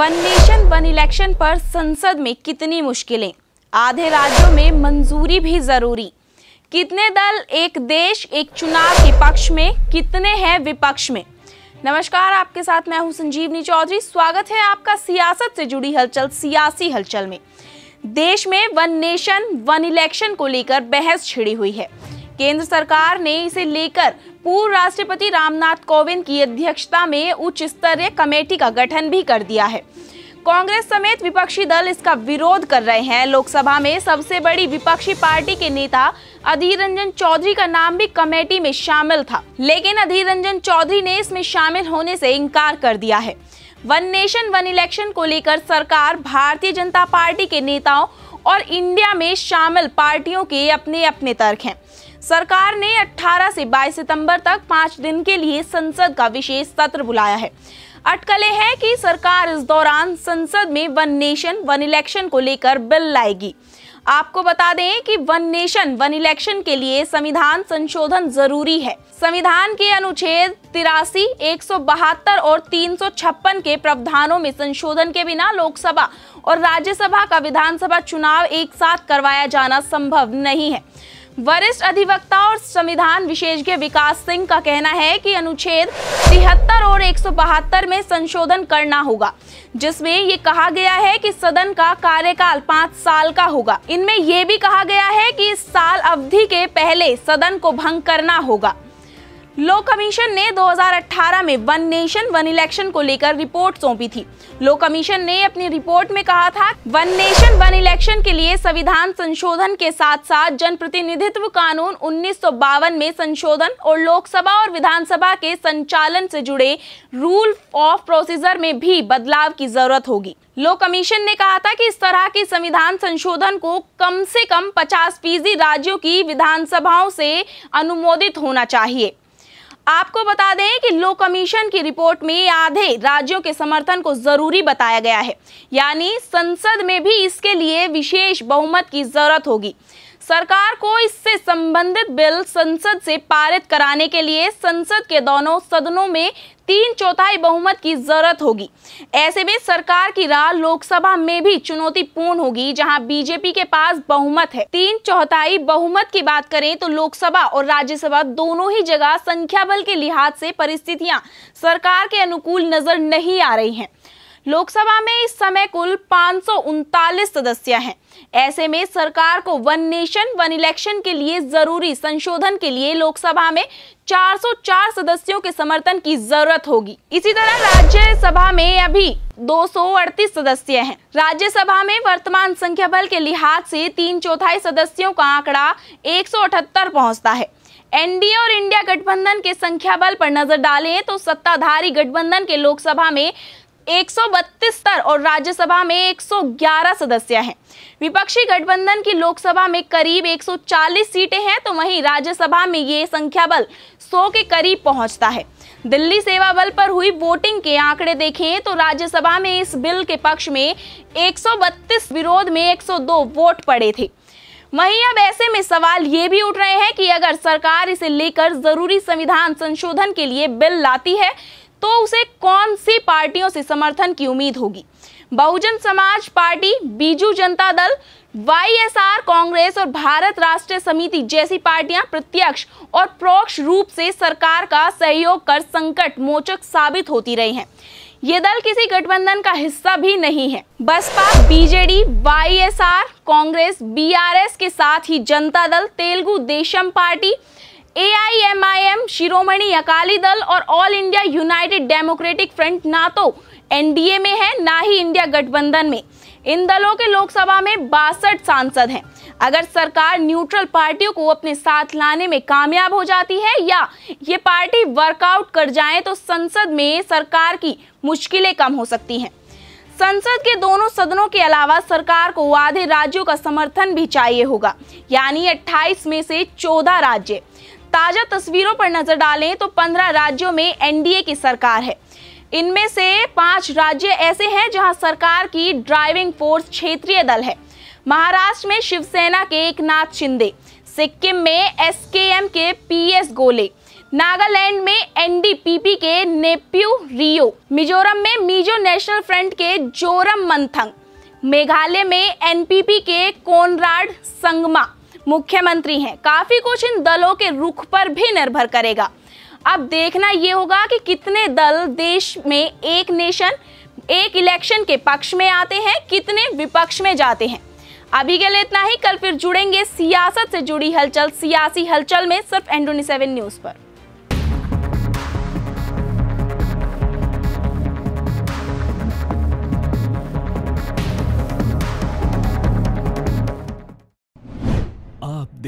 One nation one election पर संसद में कितनी मुश्किलें आधे राज्यों में मंजूरी भी जरूरी कितने दल एक देश एक चुनाव के पक्ष में कितने हैं विपक्ष में नमस्कार आपके साथ मैं हूं संजीवनी चौधरी स्वागत है आपका सियासत से जुड़ी हलचल सियासी हलचल में देश में वन नेशन वन इलेक्शन को लेकर बहस छिड़ी हुई है केंद्र सरकार ने इसे लेकर पूर्व राष्ट्रपति रामनाथ कोविंद की अध्यक्षता में उच्च स्तरीय कमेटी का गठन भी कर दिया है कांग्रेस समेत विपक्षी दल इसका विरोध कर रहे हैं लोकसभा में सबसे बड़ी विपक्षी पार्टी के नेता अधीर रंजन चौधरी का नाम भी कमेटी में शामिल था लेकिन अधीर रंजन चौधरी ने इसमें शामिल होने से इनकार कर दिया है वन नेशन वन इलेक्शन को लेकर सरकार भारतीय जनता पार्टी के नेताओं और इंडिया में शामिल पार्टियों के अपने अपने तर्क हैं सरकार ने 18 से 22 सितंबर तक पाँच दिन के लिए संसद का विशेष सत्र बुलाया है अटकलें हैं कि सरकार इस दौरान संसद में वन नेशन वन इलेक्शन को लेकर बिल लाएगी आपको बता दें कि वन नेशन वन इलेक्शन के लिए संविधान संशोधन जरूरी है संविधान के अनुच्छेद तिरासी एक और 356 के प्रावधानों में संशोधन के बिना लोकसभा और राज्यसभा का विधानसभा चुनाव एक साथ करवाया जाना संभव नहीं है वरिष्ठ अधिवक्ता और संविधान विशेषज्ञ विकास सिंह का कहना है कि अनुच्छेद तिहत्तर और एक में संशोधन करना होगा जिसमें ये कहा गया है कि सदन का कार्यकाल पाँच साल का होगा इनमें यह भी कहा गया है कि इस साल अवधि के पहले सदन को भंग करना होगा लो कमीशन ने 2018 में वन नेशन वन इलेक्शन को लेकर रिपोर्ट सौंपी थी लो कमीशन ने अपनी रिपोर्ट में कहा था वन नेशन वन इलेक्शन के लिए संविधान संशोधन के साथ साथ जनप्रतिनिधित्व कानून उन्नीस में संशोधन और लोकसभा और विधानसभा के संचालन से जुड़े रूल ऑफ प्रोसीजर में भी बदलाव की जरूरत होगी लो कमीशन ने कहा था कि इस तरह के संविधान संशोधन को कम से कम 50 फीसदी राज्यों की विधानसभाओं से अनुमोदित होना चाहिए आपको बता दें कि लो कमीशन की रिपोर्ट में आधे राज्यों के समर्थन को जरूरी बताया गया है यानी संसद में भी इसके लिए विशेष बहुमत की जरूरत होगी सरकार को इससे संबंधित बिल संसद से पारित कराने के लिए संसद के दोनों सदनों में तीन चौथाई बहुमत की जरूरत होगी ऐसे में सरकार की राह लोकसभा में भी चुनौतीपूर्ण होगी जहां बीजेपी के पास बहुमत है तीन चौथाई बहुमत की बात करें तो लोकसभा और राज्यसभा दोनों ही जगह संख्या बल के लिहाज से परिस्थितियां सरकार के अनुकूल नजर नहीं आ रही हैं लोकसभा में इस समय कुल पांच सदस्य हैं ऐसे में सरकार को वन नेशन वन इलेक्शन के लिए जरूरी संशोधन के लिए लोकसभा में 404 सदस्यों के समर्थन की जरूरत होगी इसी तरह राज्यसभा में अभी दो सदस्य हैं। राज्यसभा में वर्तमान संख्या बल के लिहाज से तीन चौथाई सदस्यों का आंकड़ा एक पहुंचता है एनडीए और इंडिया गठबंधन के संख्या बल पर नजर डालें तो सत्ताधारी गठबंधन के लोकसभा में एक स्तर और राज्यसभा में 111 सदस्य हैं विपक्षी गठबंधन की लोकसभा में करीब 140 सीटें हैं तो वहीं राज्यसभा में ये संख्या बल 100 के करीब पहुंचता है दिल्ली सेवा बल पर हुई वोटिंग के आंकड़े देखें तो राज्यसभा में इस बिल के पक्ष में 132 विरोध में 102 वोट पड़े थे वहीं अब ऐसे में सवाल ये भी उठ रहे हैं कि अगर सरकार इसे लेकर जरूरी संविधान संशोधन के लिए बिल लाती है तो उसे कौन सी पार्टियों से समर्थन की उम्मीद होगी बहुजन समाज पार्टी बीजू जनता दल वाईएसआर कांग्रेस और भारत राष्ट्रीय समिति जैसी पार्टियां प्रत्यक्ष और प्रोक्ष रूप से सरकार का सहयोग कर संकट मोचक साबित होती रही हैं ये दल किसी गठबंधन का हिस्सा भी नहीं है BSP BJD YSR Congress BRS के साथ ही जनता दल तेलुगु देशम पार्टी एआईएमआईएम शिरोमणि अकाली दल और All India United Democratic Front ना तो एनडीए में है ना ही इंडिया गठबंधन में इन दलों के लोकसभा में बासठ सांसद हैं अगर सरकार न्यूट्रल पार्टियों को अपने साथ लाने में कामयाब हो जाती है या ये पार्टी वर्कआउट कर जाए तो संसद में सरकार की मुश्किलें कम हो सकती हैं संसद के दोनों सदनों के अलावा सरकार को आधे राज्यों का समर्थन भी चाहिए होगा यानी 28 में से 14 राज्य ताजा तस्वीरों पर नजर डालें तो पंद्रह राज्यों में एनडीए की सरकार है इनमें से पांच राज्य ऐसे हैं जहां सरकार की ड्राइविंग फोर्स क्षेत्रीय दल है महाराष्ट्र में शिवसेना के नाथ शिंदे सिक्किम में एस के एस गोले नागालैंड में एनडीपीपी के नेप्यू रियो मिजोरम में मिजो नेशनल फ्रंट के जोरम मंथंग मेघालय में एनपीपी के कोनराड संगमा मुख्यमंत्री हैं काफ़ी कुछ इन दलों के रुख पर भी निर्भर करेगा अब देखना ये होगा कि कितने दल देश में एक नेशन एक इलेक्शन के पक्ष में आते हैं कितने विपक्ष में जाते हैं अभी के लिए इतना ही कल फिर जुड़ेंगे सियासत से जुड़ी हलचल सियासी हलचल में सिर्फ एंडोनी सेवन न्यूज़ पर